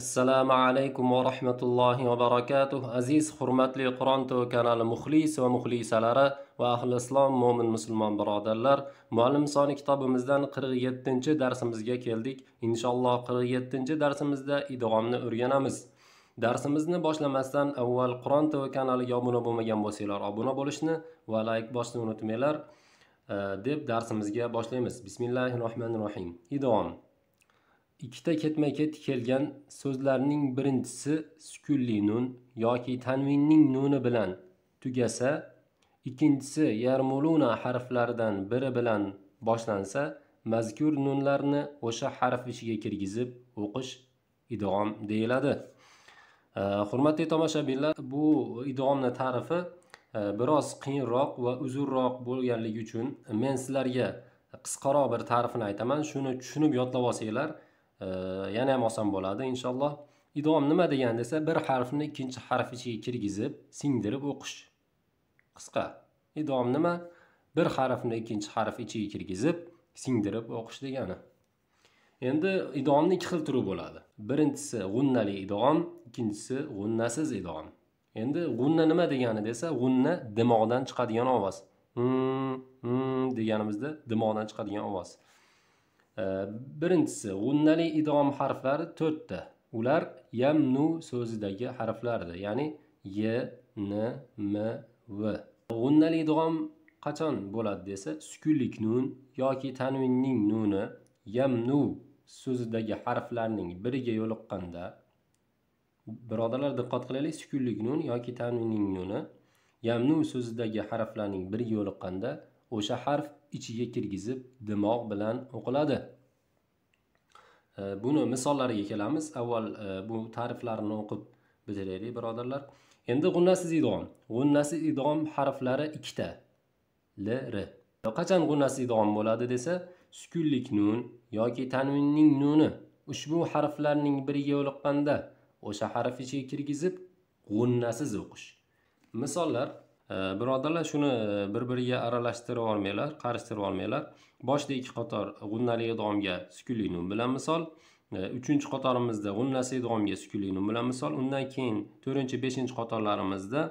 assalomu alaykum va rahmatullohi va barakatuh aziz hurmatli qur'on tv kanali muxlis va muxlisalari va ahli islom mo'min musulmon birodarlar muallim soni kitobimizdan 47 yettinchi darsimizga keldik inshaalloh 47 yettinchi darsimizda idg'omni o'rganamiz darsimizni boshlamasdan avval qur'on tv kanaliga obuna bo'lmagan bo'lsanglar obuna bo'lishni va layk like bosishni unutmanglar eh, deb darsimizga boshlaymiz bismillahi rohmanir rohiym idg'om ikkita ketma ket kelgan so'zlarning birinchisi sukunli nun yoki tanvinning nuni bilan tugasa ikkinchisi yarmuluna harflaridan biri bilan boshlansa mazkur nunlarni o'sha harf ichiga kirgizib o'qish idg'om deyiladi hurmatli tomoshabinlar bu idg'omni ta'rifi e, biroz qiyinroq va uzunroq bo'lganligi uchun men sizlarga qisqaroq bir ta'rifini aytaman shuni tushunib yodlab olsanglar yana ham oson bo'ladi inshaalloh idom nima degani desa bir harfni ikkinchi harf ichiga kirgizib singdirib o'qish qisqa idom nima bir harfni ikkinchi harf ichiga kirgizib singdirib o'qish degani endi idomni ikki xil turi bo'ladi birinchisi g'unnali idom ikkinchisi g'unnasiz idom endi g'unna nima degani desa g'unna dimoqdan chiqadigan ovoz hmm, hmm, deganimizda dimoqdan chiqadigan ovoz birinchisi g'unnali idg'om harflari to'rtta ular yamnu so'zidagi harflardir ya'ni y n m v g'unnali idg'om qachon bo'ladi desa sukunlik nun yoki tanvinning nuni yamnu so'zidagi harflarning biriga yo'liqqanda birodarlar diqqat qilaylik sukunlik nun yoki tanvinning nuni yamnu so'zidagi harflarning biriga yo'liqqanda o'sha harf ichiga kirgizib dimoq bilan o'qiladi e, buni misollariga kelamiz avval e, bu ta'riflarni o'qib bitiraylik birodarlar endi g'unnasiz idg'om g'unnasiz idg'om harflari ikkita l r qachon g'unnasiz idg'om bo'ladi desa sukunlik nun yoki tanvinning nuni ushbu harflarning biriga yo'liqqanda o'sha harf ichiga kirgizib g'unnasiz o'qish misollar birodarlar shuni e, bir biriga aralashtirib olmanglar qarishtirib olmanglar boshida ikki qator g'unnali idg'omga sukunli nun bilan misol e, uchinchi qatorimizda g'unnasi idg'omga sukunli nun bilan misol undan keyin to'rtinchi beshinchi qatorlarimizda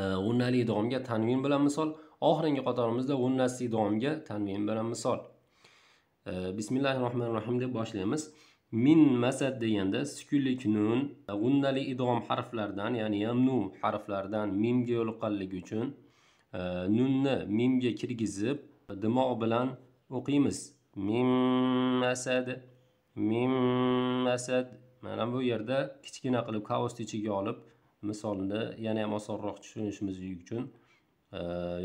e, g'unnali idg'omga tanvin bilan misol oxirgi qatorimizda g'unnasi idg'omga tanvin bilan misol bismillahi rohmanir rohim deb boshlaymiz min masad deganda sukunlik nun g'unnali idg'om harflaridan ya'ni yamnu harflaridan mimga yo'liqqanligi uchun e, nunni mimga kirgizib dimoq bilan o'qiymiz mim masad mim masad mana bu yerda kichkina qilib kaosni ichiga olib misolni yana ham osonroq tushunishimiz uchun e,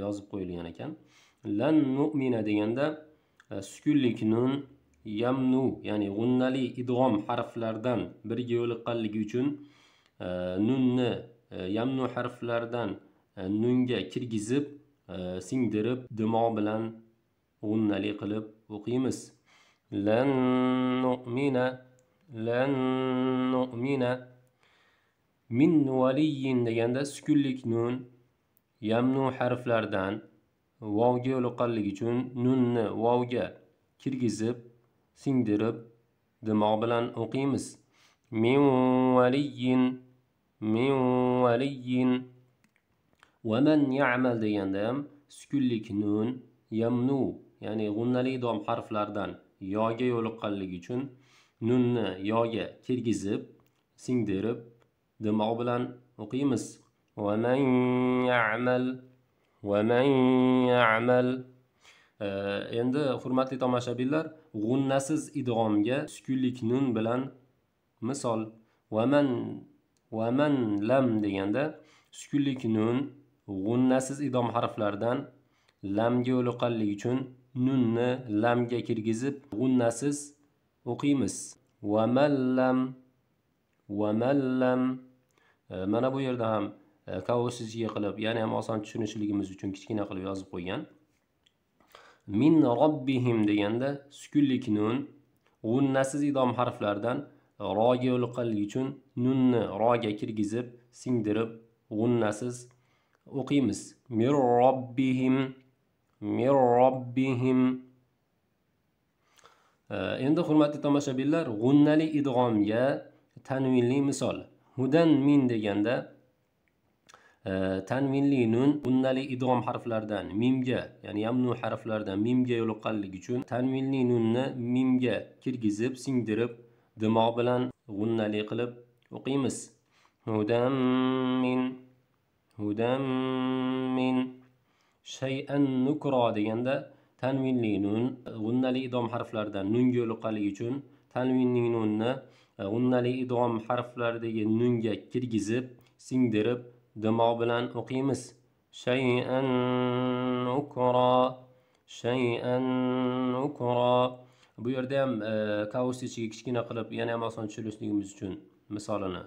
yozib qo'yilgan ekan lan nu'mina deganda e, sukunlik nun yamnu ya'ni g'unnali idg'om harflardan birga yo'liqqanligi uchun e, nunni e, yamnu harflaridan e, nunga kirgizib e, singdirib dimoq bilan g'unnali qilib o'qiymiz lan nu'mina lan nu'mina min valiyin deganda sukunlik nun yamnu harflardan vovga yo'liqqanligi uchun nunni vovga kirgizib singdirib dimoq bilan o'qiymiz min valiyin min valiyin va man yamal deganda ham sukunlik nun yamnu ya'ni g'unnali dom harflardan yoga yo'liqqanligi uchun nunni yoga kirgizib singdirib dimoq bilan o'qiymiz vaman man yamal vaman man yamal endi hurmatli tomoshabinlar g'unnasiz idg'omga sukunlik nun bilan misol vaman vaman lam deganda sukunlik nun g'unnasiz idom harflaridan lamga o'liqqanligi uchun nunni lamga kirgizib g'unnasiz o'qiymiz vamallam vamallam e, mana bu yerda ham e, kavushsiz qilib ya'ni ham oson tushunishligimiz uchun kichkina qilib yozib qo'ygan min robbihim deganda sukunlik nun g'unnasiz idom harflaridan roga yo'l uchun nunni roga kirgizib singdirib g'unnasiz o'qiymiz mir robbihim mir robbihim endi hurmatli tomoshabinlar g'unnali idg'omga tanvinli misol hudan min deganda Э, tanvinli nun unnali idg'om harflaridan mimga ya'ni yamnu harflaridan mimga yo'liqqanligi uchun tanvinli nunni mimga kirgizib singdirib dimoq bilan g'unnali qilib o'qiymiz hudam min hudam min shayan nukro deganda tanvinli nun g'unnali idom harflaridan nunga yo'liqqanligi uchun tanvinli nunni g'unnali idom harflaridagi nunga kirgizib singdirib dimoq bilan o'qiymiz shayan ukro shayan ukro bu yerda ham e, kavus ichiga kichkina qilib yana ham oson tushunishligimiz uchun misolini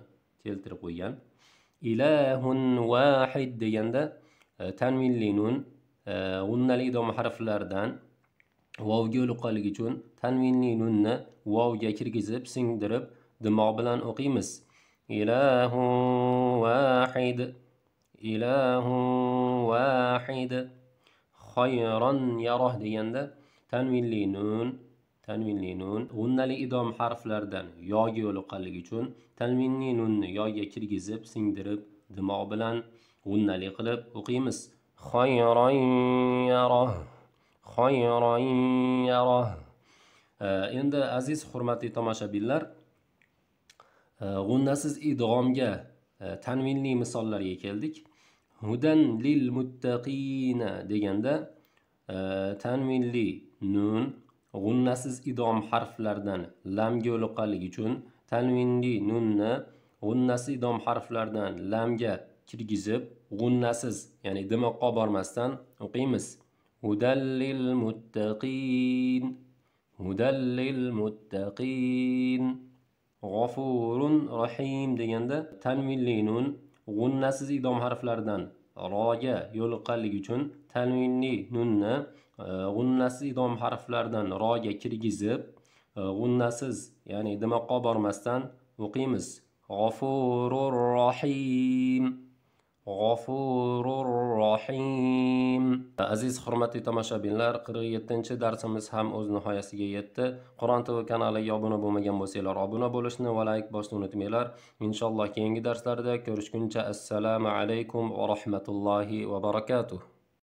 keltirib qo'ygan ilahun vahid deganda e, tanminli nun g'unnali e, idoma harflaridan vovga yo'l uchun tanvinli nunni vovga kirgizib singdirib dimoq bilan o'qiymiz إله واحد إله واحد خيرا يره تنوين لينون nun tanvinli nun g'unnali idom harflaridan yoga yo'liqqanligi uchun tanvinli nunni yoga kirgizib سندرب دماغ bilan غنى لقلب وقيمس خيرا يره خيرا يره endi aziz hurmatli tomoshabinlar g'unnasiz idg'omga e, tanvinli misollarga keldik hudan lil muttaqina deganda e, tanvinli nun g'unnasiz idom harflardan lamga yo'l yo'liqqanligi uchun tanvinli nunni g'unnasiz idom harflardan lamga kirgizib g'unnasiz ya'ni dimoqqa bormasdan o'qiymiz hudallil muttaqin hudallil muttaqin g'ofurun rohim deganda tanvinli nun g'unnasiz idom harflaridan roga yo'liqqanligi uchun tanvinli nunni e, g'unnasiz idom harflaridan roga kirgizib e, g'unnasiz ya'ni dimoqqa bormasdan o'qiymiz g'ofurur rohim g'ofurur rohim aziz hurmatli tomoshabinlar qirq yettinchi darsimiz ham o'z nihoyasiga yetdi qur'on tv kanaliga obuna bo'lmagan bo'lsanglar obuna bo'lishni va layk bosishni unutmanglar inshaalloh keyingi darslarda ko'rishguncha assalomu alaykum va rahmatullohi va barakatuh